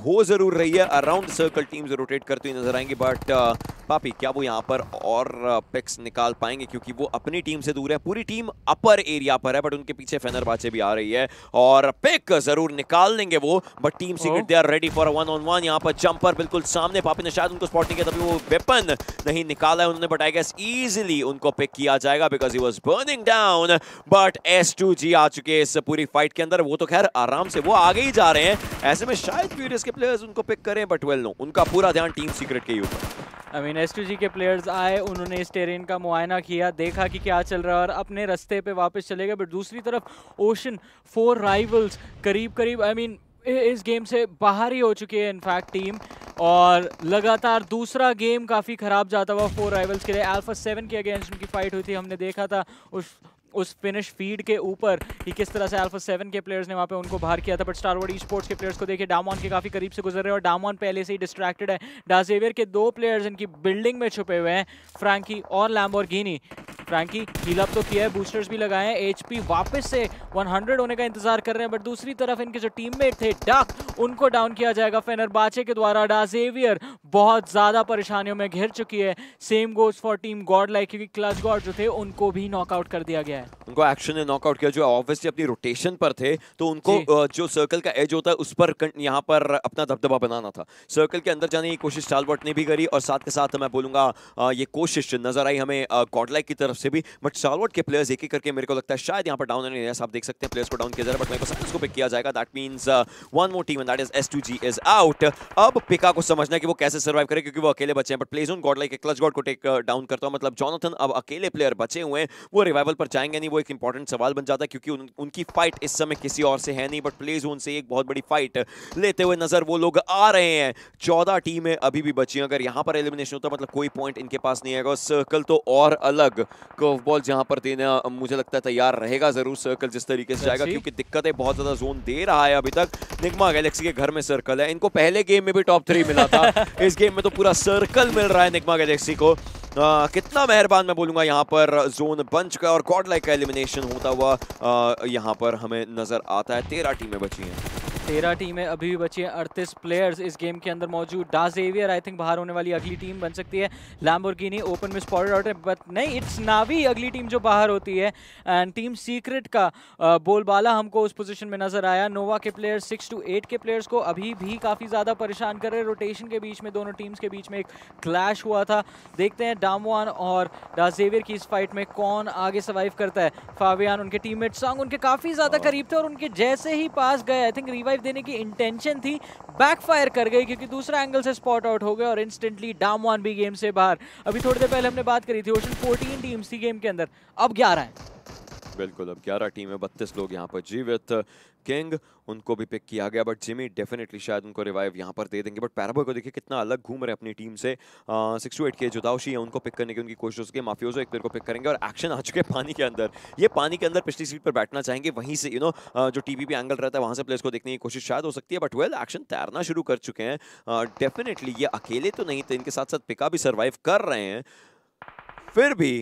हो जरूर रही रही है अराउंड सर्कल टीम्स रोटेट करती हुई नजर आएंगी बट uh, पापी क्या वो यहाँ पर और पिक्स uh, निकाल पाएंगे क्योंकि वो अपनी टीम से दूर है पूरी टीम अपर एरिया पर है बट उनके पीछे फेनर बाचे भी आ रही है और पिक जरूर निकाल लेंगे वो but Team Secret they are ready for one on one यहाँ पर जंपर बिल्कुल सामने पापी ने शायद उनको स्पॉट नहीं किया तभी वो वेपन नहीं निकाला है उन्होंने बट आई गेस ईजिली उनको पिक किया जाएगा because he was burning down but S आ चुके इस पूरी फाइट के अंदर वो तो खैर आराम से वो आगे ही जा रहे हैं ऐसे में शायद फ्यूरियस के प्लेयर्स उनको पिक करें बट वेल नो उनका पूरा ध्यान टीम सीक्रेट के ही ऊपर I mean S two G के प्लेयर्स आए उन्होंने इस टेरेन का मुआयना किया देखा कि क्या चल रहा है और अपने रास्ते पे वापस चले गए बट दूसरी तरफ ओशन फोर राइवल्स करीब करीब आई I मीन mean, इस गेम से बाहर ही हो चुकी है इनफैक्ट टीम और लगातार दूसरा गेम काफ़ी ख़राब जाता हुआ फोर राइवल्स के लिए अल्फा सेवन के अगेंस्ट उनकी फ़ाइट हुई थी हमने देखा था उस उस फिनिश फीड के ऊपर कि किस तरह से अल्फा सेवन के प्लेयर्स ने वहाँ पे उनको बाहर किया था बट स्टार ई स्पोर्ट्स के प्लेयर्स को देखिए डामॉन के काफ़ी करीब से गुजर रहे हैं और डामॉन पहले से ही डिस्ट्रैक्टेड है डाजेवियर के दो प्लेयर्स इनकी बिल्डिंग में छुपे हुए हैं फ्रैंकी और लैम्बोर्गिनी फ्रैंकी हीलअप तो किया है बूस्टर्स भी लगाए हैं एचपी वापस से 100 होने का इंतजार कर रहे हैं बट दूसरी तरफ इनके जो टीममेट थे डक उनको डाउन किया जाएगा फेनर बाचे के द्वारा डाजेवियर बहुत ज़्यादा परेशानियों में घिर चुकी है same goes for team god like क्योंकि क्लच गॉड जो थे उनको भी नॉकआउट कर दिया गया है उनको एक्शन ने नॉकआउट किया जो ऑब्वियसली अपनी रोटेशन पर थे तो उनको जो सर्कल का एज होता है उस पर यहाँ पर अपना दबदबा बनाना था सर्कल के अंदर जाने की कोशिश टालबर्ट ने भी करी और साथ के साथ मैं बोलूंगा ये कोशिश नजर आई हमें गॉडलाइक की तरफ तरफ से भी बट सालवर्ड के प्लेयर्स एक एक करके मेरे को लगता है शायद यहाँ पर डाउन नहीं आप देख सकते हैं प्लेयर्स को डाउन किया जा रहा है बट मेरे को साइलेंस पिक किया जाएगा that means one more team and that is S two G is out अब पिका को समझना कि वो कैसे सर्वाइव करे क्योंकि वो अकेले बचे हैं बट प्लेज उन गॉड लाइक क्लच गॉड को टेक डाउन uh, करता हूँ मतलब जॉनथन अब अकेले प्लेयर बचे हुए हैं वो रिवाइवल पर जाएंगे नहीं वो एक इंपॉर्टेंट सवाल बन जाता है क्योंकि उनकी फाइट इस समय किसी और से है नहीं बट प्लेज उनसे एक बहुत बड़ी फाइट लेते हुए नजर वो लोग आ रहे हैं चौदह टीमें अभी भी बची अगर यहाँ पर एलिमिनेशन होता मतलब कोई पॉइंट इनके पास नहीं आएगा सर्कल तो और अलग कर्व बॉल जहां पर देना मुझे लगता है तैयार रहेगा जरूर सर्कल जिस तरीके से जाएगा क्योंकि दिक्कतें बहुत ज्यादा जोन दे रहा है अभी तक निगमा गैलेक्सी के घर में सर्कल है इनको पहले गेम में भी टॉप थ्री मिला था इस गेम में तो पूरा सर्कल मिल रहा है निगमा गैलेक्सी को आ, कितना मेहरबान मैं बोलूंगा यहाँ पर जोन बंच का और गॉड लाइक का एलिमिनेशन होता हुआ यहाँ पर हमें नजर आता है तेरह टीमें बची हैं तेरह टीमें अभी भी बची हैं अड़तीस प्लेयर्स इस गेम के अंदर मौजूद डाजेवियर आई थिंक बाहर होने वाली अगली टीम बन सकती है लैम्बोर्गिनी ओपन में स्पॉटेड आउट है बट नहीं इट्स नावी अगली टीम जो बाहर होती है एंड टीम सीक्रेट का बोलबाला हमको उस पोजीशन में नजर आया नोवा के प्लेयर्स सिक्स टू एट के प्लेयर्स को अभी भी काफ़ी ज़्यादा परेशान कर रहे हैं रोटेशन के बीच में दोनों टीम्स के बीच में एक क्लैश हुआ था देखते हैं डामवान और डाजेवियर की इस फाइट में कौन आगे सर्वाइव करता है फावियान उनके टीम मेट उनके काफ़ी ज़्यादा हाँ। करीब थे और उनके जैसे ही पास गए आई थिंक रिवाइव देने की इंटेंशन थी बैकफायर कर गई क्योंकि दूसरा एंगल से स्पॉट आउट हो गए और इंस्टेंटली वन भी गेम से बाहर अभी थोड़ी देर पहले हमने बात करी थी ओशन 14 टीम्स थी गेम के अंदर अब 11 है बिल्कुल अब 11 टीम है बत्तीस लोग यहाँ पर जीवित किंग उनको भी पिक किया गया बट जिमी डेफिनेटली शायद उनको रिवाइव यहाँ पर दे देंगे बट पैराबॉय को देखिए कितना अलग घूम रहे अपनी टीम से सिक्स टू एट के जुदावशी है उनको पिक करने की उनकी कोशिश होगी माफियोजो एक पेर को पिक करेंगे और एक्शन आ चुके हैं पानी के अंदर ये पानी के अंदर पिछली सीट पर बैठना चाहेंगे वहीं से यू नो जो टी एंगल रहता है वहाँ से प्लेस को देखने की कोशिश शायद हो सकती है बट वेल एक्शन तैरना शुरू कर चुके हैं डेफिनेटली ये अकेले तो नहीं थे इनके साथ साथ पिका भी सर्वाइव कर रहे हैं फिर भी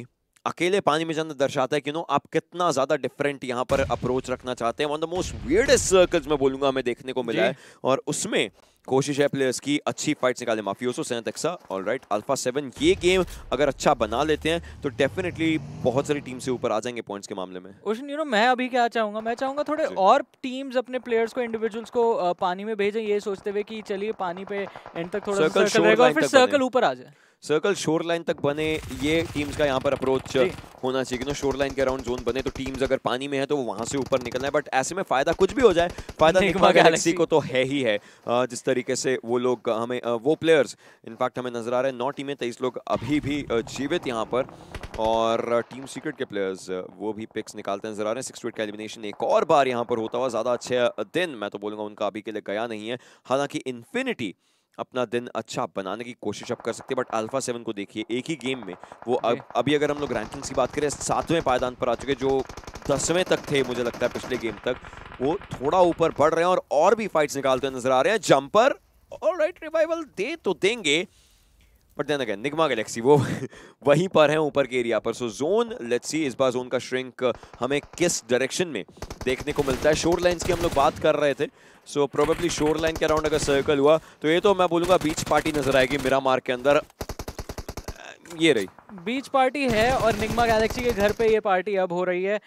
अकेले पानी में जाना दर्शाता है कि नो आप कितना ज्यादा डिफरेंट यहाँ पर अप्रोच रखना चाहते हैं one the most weirdest circles में बोलूंगा हमें देखने को मिला है और उसमें कोशिश है प्लेयर्स की अच्छी फाइट्स निकाले माफियोसो सेना एक्सा ऑल राइट अल्फा सेवन ये गेम अगर अच्छा बना लेते हैं तो डेफिनेटली बहुत सारी टीम से ऊपर आ जाएंगे पॉइंट्स के मामले में ओशन यू नो मैं अभी क्या चाहूँगा मैं चाहूँगा थोड़े और टीम्स अपने प्लेयर्स को इंडिविजुअल्स को पानी में भेजें ये सोचते हुए कि चलिए पानी पे एंड तक थोड़ा सर्कल रहेगा और फिर सर्कल ऊपर आ जाए सर्कल शोर लाइन तक बने ये टीम्स का यहाँ पर अप्रोच होना चाहिए क्योंकि शोर लाइन के अराउंड जोन बने तो टीम्स अगर पानी में है तो वहाँ से ऊपर निकलना है बट ऐसे में फ़ायदा कुछ भी हो जाए फ़ायदा निकमा गैलेक्सी को तो है ही है जिस तरीके से वो लोग हमें वो प्लेयर्स इनफैक्ट हमें नज़र आ रहे हैं नौ टीमें तेईस लोग अभी भी जीवित यहाँ पर और टीम सीक्रेट के प्लेयर्स वो भी पिक्स निकालते नजर आ रहे हैं सिक्स का एलिमिनेशन एक और बार यहाँ पर होता हुआ ज़्यादा अच्छे दिन मैं तो बोलूँगा उनका अभी के लिए गया नहीं है हालांकि इन्फिनिटी अपना दिन अच्छा बनाने की कोशिश अब कर सकते हैं बट अल्फा सेवन को देखिए एक ही गेम में वो अब अभी अगर हम लोग रैंकिंग्स की बात करें सातवें पायदान पर आ चुके जो दसवें तक थे मुझे लगता है पिछले गेम तक वो थोड़ा ऊपर बढ़ रहे हैं और और भी फाइट्स निकालते नजर आ रहे हैं जंपर और राइट रिवाइवल दे तो देंगे but then again Nigma Galaxy वो वहीं पर है ऊपर के एरिया पर सो जोन लेट्स सी इस बार जोन का श्रिंक हमें किस डायरेक्शन में देखने को मिलता है शोर लाइन्स की हम लोग बात कर रहे थे सो प्रोबेबली शोर लाइन के अराउंड अगर सर्कल हुआ तो ये तो मैं बोलूँगा बीच पार्टी नजर आएगी मेरा मार्क के अंदर ये रही बीच पार्टी है और निगमा गैलेक्सी के घर पे ये पार्टी अब हो रही है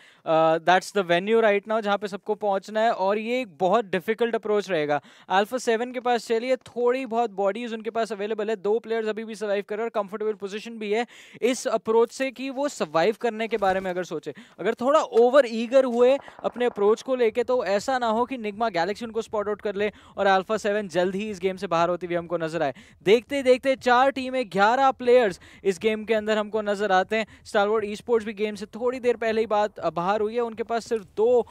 that's the venue right now जहाँ पे सबको पहुँचना है और ये एक बहुत डिफिकल्ट अप्रोच रहेगा अल्फा सेवन के पास चलिए थोड़ी बहुत बॉडीज उनके पास अवेलेबल है दो प्लेयर्स अभी भी सर्वाइव कर रहे हैं और कंफर्टेबल पोजिशन भी है इस अप्रोच से कि वो सर्वाइव करने के बारे में अगर सोचे अगर थोड़ा ओवर ईगर हुए अपने अप्रोच को लेकर तो ऐसा ना हो कि निगमा गैलेक्सी उनको स्पॉट आउट कर ले और अल्फा सेवन जल्द ही इस गेम से बाहर होती हुई हमको नजर आए देखते देखते चार टीमें ग्यारह प्लेयर्स इस गेम के अंदर अंदर हमको नज़र आते हैं स्टारवर्ड ई स्पोर्ट्स भी गेम से थोड़ी देर पहले ही बात बाहर हुई है उनके पास सिर्फ दो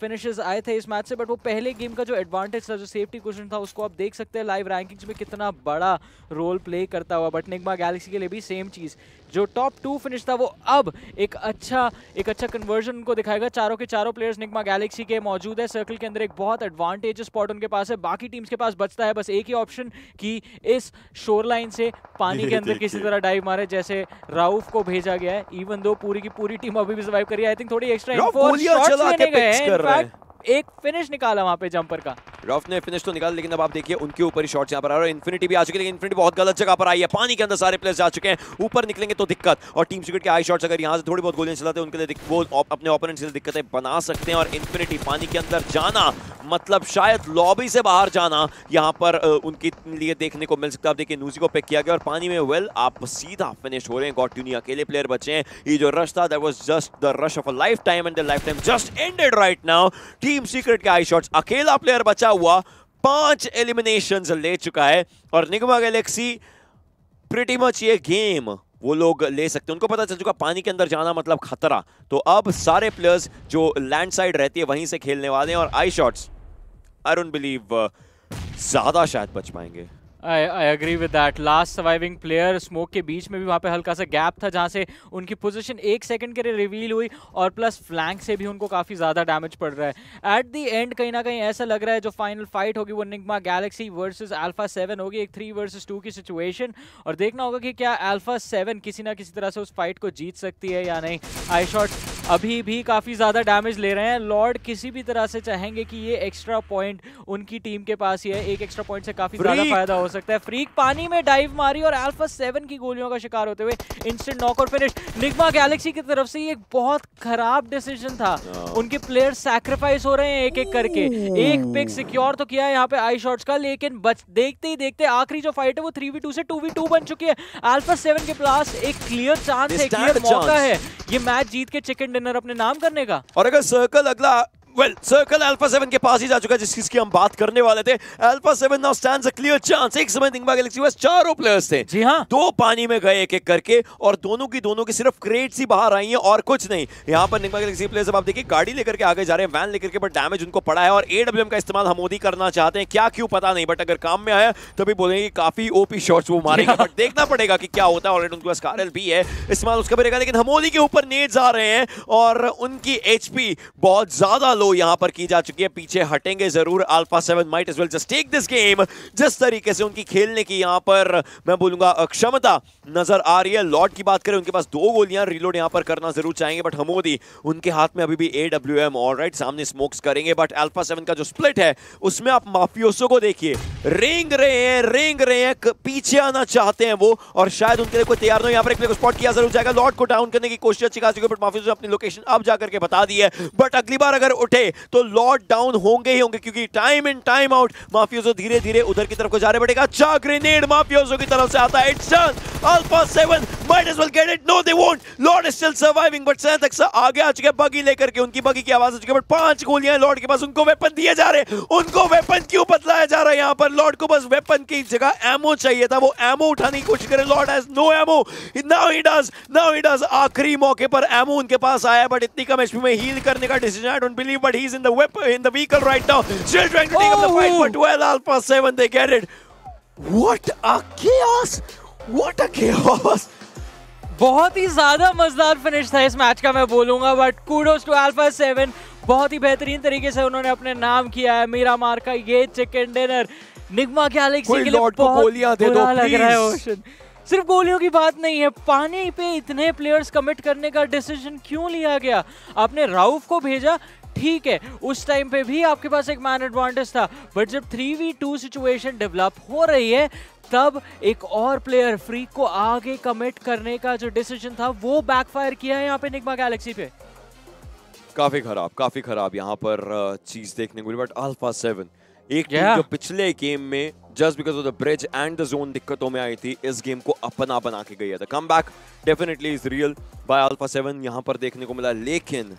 फिनिशेज आए थे इस मैच से बट वो पहले गेम का जो एडवांटेज था जो सेफ्टी क्वेश्चन था उसको आप देख सकते हैं लाइव रैंकिंग्स में कितना बड़ा रोल प्ले करता हुआ बट निगमा गैलेक्सी के लिए भी सेम चीज़ जो टॉप टू फिनिश था वो अब एक अच्छा एक अच्छा कन्वर्जन उनको दिखाएगा चारों के चारों प्लेयर्स निकमा गैलेक्सी के मौजूद है सर्कल के अंदर एक बहुत एडवांटेज स्पॉट उनके पास है बाकी टीम्स के पास बचता है बस एक ही ऑप्शन कि इस शोर लाइन से पानी के अंदर किसी तरह डाइव मारे जैसे राउफ को भेजा गया है इवन दो पूरी की पूरी टीम अभी भी सर्वाइव करी आई थिंक थोड़ी एक्स्ट्रा चला के कर रहे हैं एक फिनिश निकाला वहाँ पे जंपर का रफ ने फिनिश तो निकाला लेकिन अब आप देखिए उनके ऊपर ही शॉट्स यहाँ पर आ रहा है इन्फिनिटी भी आ चुकी है लेकिन इन्फिनिटी बहुत गलत जगह पर आई है पानी के अंदर सारे प्लेयर्स जा चुके हैं ऊपर निकलेंगे तो दिक्कत और टीम सिकट के आई शॉट्स अगर यहाँ से थोड़ी बहुत गोलियां चलाते हैं उनके लिए वो अपने ओपोनेंट से दिक्कतें बना सकते हैं और इन्फिनिटी पानी के अंदर जाना मतलब शायद लॉबी से बाहर जाना यहाँ पर उनके लिए देखने को मिल सकता है देखिए न्यूजी को पिक किया गया और पानी में वेल आप सीधा फिनिश हो रहे हैं गॉट ट्यूनी अकेले प्लेयर बचे हैं ये जो रश था that was just the rush of a lifetime and the lifetime just ended right now team secret के आई शॉट्स अकेला प्लेयर बचा हुआ पांच एलिमिनेशन ले चुका है और निगमा गैलेक्सी प्रिटी मच ये गेम वो लोग ले सकते हैं उनको पता चल चुका पानी के अंदर जाना मतलब खतरा तो अब सारे प्लेयर्स जो लैंड साइड रहती है वहीं से खेलने वाले हैं और i shots I don't believe ज़्यादा शायद बच पाएंगे I agree with that last surviving player smoke के बीच में भी वहाँ पे हल्का सा गैप था जहाँ से उनकी पोजीशन एक सेकंड के लिए रिवील हुई और प्लस फ्लैंक से भी उनको काफ़ी ज़्यादा डैमेज पड़ रहा है एट दी एंड कहीं ना कहीं ऐसा लग रहा है जो फाइनल फाइट होगी वो Nigma Galaxy versus alpha seven होगी एक थ्री वर्सेज टू की सिचुएशन और देखना होगा कि क्या अल्फा सेवन किसी ना किसी तरह से उस फाइट को जीत सकती है या नहीं आई शॉट अभी भी काफ़ी ज़्यादा डैमेज ले रहे हैं लॉर्ड किसी भी तरह से चाहेंगे कि ये एक्स्ट्रा पॉइंट उनकी टीम के पास ही है एक एक्स्ट्रा पॉइंट से काफ़ी ज़्यादा फायदा हो सकता सकता है फ्रीक पानी में डाइव मारी और एल्फा सेवन की गोलियों का शिकार होते हुए इंस्टेंट नॉक और फिनिश निगमा गैलेक्सी की तरफ से एक बहुत खराब डिसीजन था हाँ। उनके प्लेयर सैक्रिफाइस हो रहे हैं एक एक करके एक पिक सिक्योर तो किया यहाँ पे आई शॉर्ट्स का लेकिन बच देखते ही देखते आखिरी जो फाइट है वो थ्री से टू बन चुकी है एल्फा सेवन के प्लास एक क्लियर चांस है ये मैच जीत के चिकन डिनर अपने नाम करने का और अगर सर्कल अगला वेल सर्कल अल्फा सेवन के पास ही जा चुका है जिस चीज की हम बात करने वाले थे alpha seven now stands a clear chance एक समय दिंगबा गैलेक्सी बस चारों प्लेयर्स थे जी हाँ दो पानी में गए एक एक करके और दोनों की दोनों की सिर्फ क्रेट सी बाहर आई है और कुछ नहीं यहाँ पर निंगबा गैलेक्सी प्लेयर्स अब आप देखिए गाड़ी लेकर के आगे जा रहे हैं वैन लेकर के बट डैमेज उनको पड़ा है और ए का इस्तेमाल हम मोदी करना चाहते हैं क्या क्यों पता नहीं बट अगर काम में आया तभी बोलेंगे काफी ओपी शॉर्ट्स वो मारेगा हाँ। बट देखना पड़ेगा कि क्या होता है ऑलरेडी उनके पास कारल भी है इस्तेमाल उसका भी रहेगा लेकिन हमोदी के ऊपर नेट जा रहे हैं और उनकी एचपी बहुत ज्यादा लो तो यहां पर की जा चुकी है पीछे हटेंगे जरूर alpha seven might as well just take this game जिस तरीके से उनकी खेलने की यहां पर मैं बोलूंगा अक्षमता नजर आ रही है लॉर्ड की बात करें उनके पास दो गोलियां रिलोड यहां पर करना जरूर चाहेंगे बट हमोदी उनके हाथ में अभी भी ए डब्ल्यू एम और राइट सामने स्मोक्स करेंगे बट अल्फा सेवन का जो स्प्लिट है उसमें आप माफियोसो को देखिए रेंग रहे हैं रेंग रहे हैं पीछे आना चाहते हैं वो और शायद उनके लिए कोई तैयार नहीं यहां पर एक स्पॉट किया जरूर जाएगा लॉर्ड को डाउन करने की कोशिश अच्छी खासी बट माफियोसो अपनी लोकेशन अब जाकर के बता दी है बट अगली बार अगर उठे थे तो लॉट डाउन होंगे ही होंगे क्योंकि time and time out Mafioso धीरे धीरे उधर की तरफ को जाने पड़ेगा अच्छा ग्रेनेड माफियोजो की तरफ से आता है it's alpha seven might as well get it no they won't Lord is still surviving, but Sentex आगे आ चुके बगी लेकर के उनकी बगी की आवाज आ चुकी है बट पांच गोलियां लॉर्ड के पास उनको वेपन दिए जा रहे हैं उनको वेपन क्यों बदलाया जा रहा है यहां पर लॉर्ड को बस वेपन की जगह एमओ चाहिए था वो एमओ उठाने की कोशिश करे Lord has no ammo now he does now he does आखिरी मौके पर एमओ उनके पास आया बट इतनी कम एचपी में हील करने का decision I don't believe but he's in the whip uh, in the vehicle right now. Still trying to take oh. up the fight, but oh. well, Alpha 7, they get it. What a chaos! What a chaos! बहुत ही ज़्यादा मज़ेदार finish था इस match का मैं बोलूंगा but kudos to alpha seven बहुत ही बेहतरीन तरीके से उन्होंने अपने नाम किया है मीरा मार का ये चिकन डिनर निगमा के एलेक्सी के लिए बहुत दे दो, लग रहा है ओशन सिर्फ गोलियों की बात नहीं है पानी पे इतने प्लेयर्स कमिट करने का डिसीजन क्यों लिया गया आपने राउफ को भेजा ठीक है उस टाइम पे भी आपके पास एक मैन एडवांटेज था बट जब three v two situation develop हो रही है तब एक और प्लेयर फ्री को आगे कमिट करने का जो डिसीजन था वो बैकफायर किया है यहाँ पे निकमा गैलेक्सी पे काफी खराब काफी खराब यहाँ पर चीज देखने को बट अल्फा सेवन एक yeah. जो पिछले गेम में just because of the bridge and the zone दिक्कतों में आई थी इस गेम को अपना बना के गई है come back definitely is real by alpha seven यहाँ पर देखने को मिला लेकिन